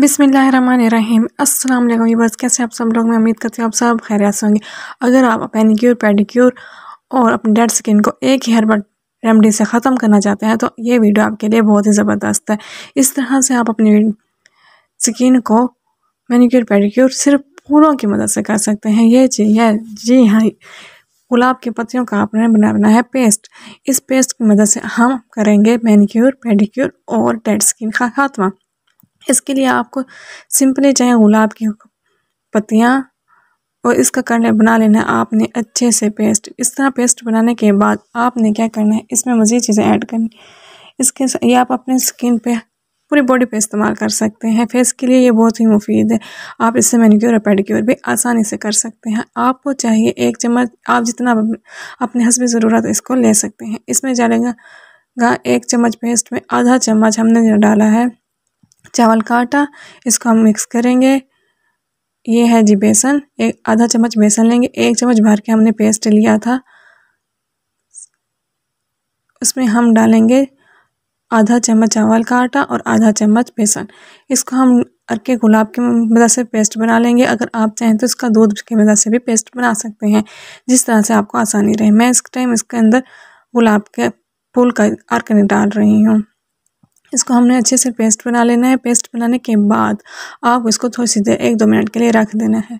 बिसमीम अस्सलाम ये बस कैसे आप सब लोग मैं उम्मीद करती हूँ आप सब खैरिया होंगे अगर आप पेनिक्योर पेडिक्योर और अपनी डेड स्किन को एक ही बट रेमडी से ख़त्म करना चाहते हैं तो ये वीडियो आपके लिए बहुत ही ज़बरदस्त है इस तरह से आप अपनी स्किन को मैनिक्योर पेडिक्योर सिर्फ फूलों की मदद से कर सकते हैं ये चीज़ है जी हाँ गुलाब की पत्तियों का आपने बनाना है पेस्ट इस पेस्ट की मदद से हम करेंगे मैनिक्योर पेडिक्योर और डेड स्किन का खात्मा इसके लिए आपको सिंपली चाहे गुलाब की पत्तियाँ और इसका कर बना लेना है आपने अच्छे से पेस्ट इस तरह पेस्ट बनाने के बाद आपने क्या करना है इसमें मज़ीद चीज़ें ऐड करनी इसके ये आप अपने स्किन पे पूरी बॉडी पे इस्तेमाल कर सकते हैं फेस के लिए ये बहुत ही मुफीद है आप इससे मैनिक्योर और पेडिक्योर भी आसानी से कर सकते हैं आपको चाहिए एक चम्मच आप जितना अपने हसब ज़रूरत इसको ले सकते हैं इसमें डालेगा एक चम्मच पेस्ट में आधा चम्मच हमने जो डाला है चावल का आटा इसको हम मिक्स करेंगे ये है जी बेसन एक आधा चम्मच बेसन लेंगे एक चम्मच भर के हमने पेस्ट लिया था उसमें हम डालेंगे आधा चम्मच चावल का आटा और आधा चम्मच बेसन इसको हम के गुलाब की मदद से पेस्ट बना लेंगे अगर आप चाहें तो इसका दूध की मदद से भी पेस्ट बना सकते हैं जिस तरह से आपको आसानी रहे मैं इस टाइम इसके अंदर गुलाब के फूल का अर्क डाल रही हूँ इसको हमने अच्छे से पेस्ट बना लेना है पेस्ट बनाने के बाद आप इसको थोड़ी सी देर एक दो मिनट के लिए रख देना है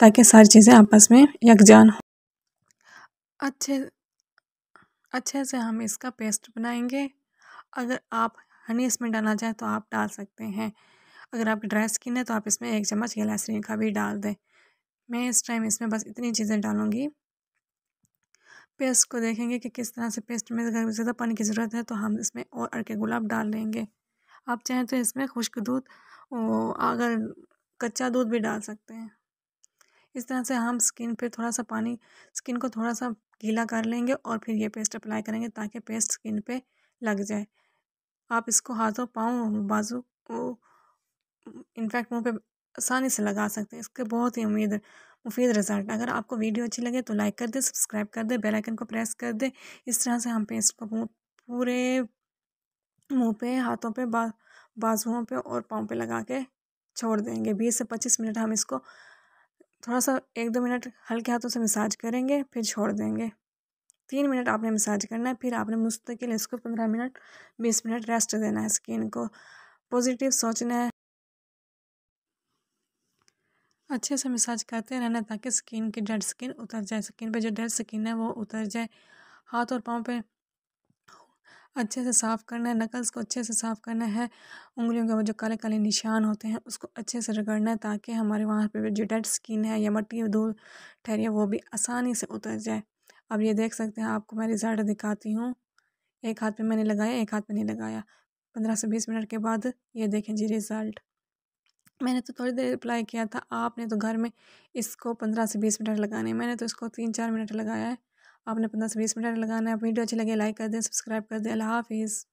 ताकि सारी चीज़ें आपस में यकजान हो अच्छे अच्छे से हम इसका पेस्ट बनाएंगे अगर आप हनी इसमें डालना चाहें तो आप डाल सकते हैं अगर आप ड्राई स्किन है तो आप इसमें एक चम्मच गलासरीन का भी डाल दें मैं इस टाइम इसमें बस इतनी चीज़ें डालूँगी पेस्ट को देखेंगे कि किस तरह से पेस्ट में अगर ज़्यादा पानी की ज़रूरत है तो हम इसमें और अड़के गुलाब डाल लेंगे आप चाहें तो इसमें खुश्क दूध अगर कच्चा दूध भी डाल सकते हैं इस तरह से हम स्किन पे थोड़ा सा पानी स्किन को थोड़ा सा गीला कर लेंगे और फिर ये पेस्ट अप्लाई करेंगे ताकि पेस्ट स्किन पे लग जाए आप इसको हाथों पाँव बाजू इनफैक्ट मुंह पे आसानी से लगा सकते हैं इसके बहुत ही उम्मीद है मुफीद रिजल्ट अगर आपको वीडियो अच्छी लगे तो लाइक कर दें सब्सक्राइब कर दे बेल आइकन को प्रेस कर दें इस तरह से हम पेस्ट इसको पूरे मुंह पे हाथों पे बा, बाजुओं पे और पाँव पे लगा के छोड़ देंगे बीस से पच्चीस मिनट हम इसको थोड़ा सा एक दो मिनट हल्के हाथों से मसाज करेंगे फिर छोड़ देंगे तीन मिनट आपने मसाज करना है फिर आपने मुस्तकिल इसको पंद्रह मिनट बीस मिनट रेस्ट देना है स्किन को पॉजिटिव सोचना है अच्छे से मसाज करते रहना ताकि स्किन की डेड स्किन उतर जाए स्किन पे जो डेड स्किन है वो उतर जाए हाथ और पाँव पे अच्छे से साफ़ करना है नकल्स को अच्छे से साफ़ करना है उंगलियों के वो जो काले काले निशान होते हैं उसको अच्छे से रगड़ना है ताकि हमारे वहाँ पर जो डेड स्किन है या मट्टी धूल ठहरी है वो भी आसानी से उतर जाए अब ये देख सकते हैं आपको मैं रिज़ल्ट दिखाती हूँ एक हाथ पे मैंने लगाया एक हाथ पे नहीं लगाया पंद्रह से बीस मिनट के बाद ये देखें जी रिज़ल्ट मैंने तो थोड़ी देर अप्लाई किया था आपने तो घर में इसको पंद्रह से बीस मिनट लगाने मैंने तो इसको तीन चार मिनट लगाया है आपने पंद्रह से बीस मिनट लगाना है वीडियो अच्छी लगे लाइक कर दें सब्सक्राइब कर दें अल्लाह हाफिज़